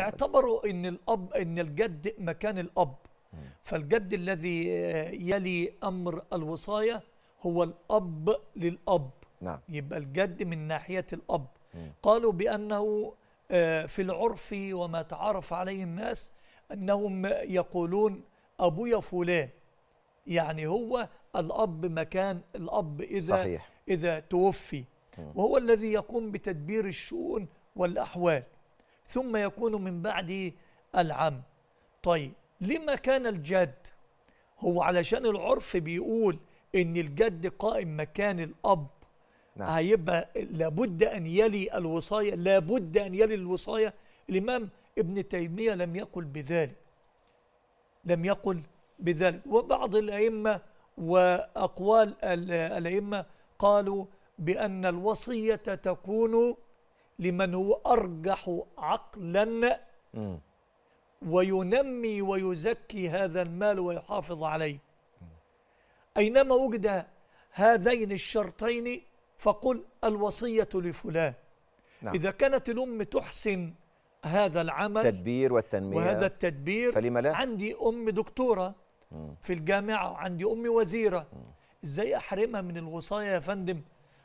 اعتبروا ان الاب ان الجد مكان الاب فالجد الذي آه، يلي امر الوصايه هو الاب للاب نعم. يبقى الجد من ناحيه الاب مم. قالوا بانه آه، في العرف وما تعرف عليه الناس انهم يقولون ابويا فلان يعني هو الاب مكان الاب اذا صحيح. اذا توفي مم. وهو الذي يقوم بتدبير الشؤون والاحوال ثم يكون من بعده العم طيب لما كان الجد هو علشان العرف بيقول ان الجد قائم مكان الاب نعم. هيبقى لابد ان يلي الوصايه لابد ان يلي الوصايه الامام ابن تيميه لم يقل بذلك لم يقل بذلك وبعض الائمه واقوال الائمه قالوا بان الوصيه تكون لمن هو أرجح عقلا وينمي ويزكي هذا المال ويحافظ عليه أينما وجد هذين الشرطين فقل الوصية لفلان نعم. إذا كانت الأم تحسن هذا العمل التدبير والتنمية وهذا التدبير فلما لا؟ عندي أم دكتورة في الجامعة وعندي أم وزيرة إزاي أحرمها من الوصاية يا فندم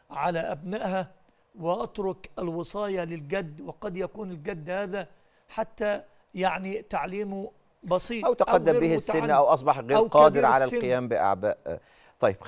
على أبنائها وأترك الوصاية للجد وقد يكون الجد هذا حتى يعني تعليمه بسيط أو تقدم أو به السن أو أصبح غير أو قادر على القيام بأعباء طيب خلي